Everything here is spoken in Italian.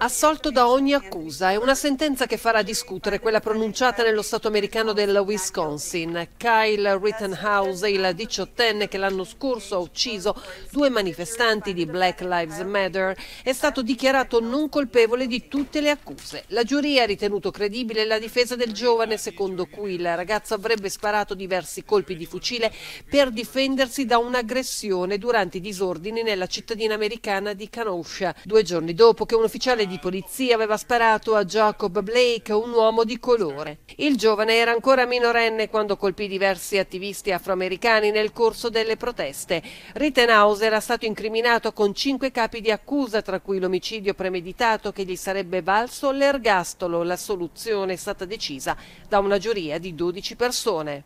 Assolto da ogni accusa, è una sentenza che farà discutere quella pronunciata nello stato americano del Wisconsin. Kyle Rittenhouse, il diciottenne che l'anno scorso ha ucciso due manifestanti di Black Lives Matter, è stato dichiarato non colpevole di tutte le accuse. La giuria ha ritenuto credibile la difesa del giovane, secondo cui il ragazzo avrebbe sparato diversi colpi di fucile per difendersi da un'aggressione durante i disordini nella cittadina americana di Kenosha due giorni giorni dopo che un ufficiale di polizia aveva sparato a Jacob Blake, un uomo di colore. Il giovane era ancora minorenne quando colpì diversi attivisti afroamericani nel corso delle proteste. Rittenhouse era stato incriminato con cinque capi di accusa, tra cui l'omicidio premeditato che gli sarebbe valso l'ergastolo. La soluzione è stata decisa da una giuria di 12 persone.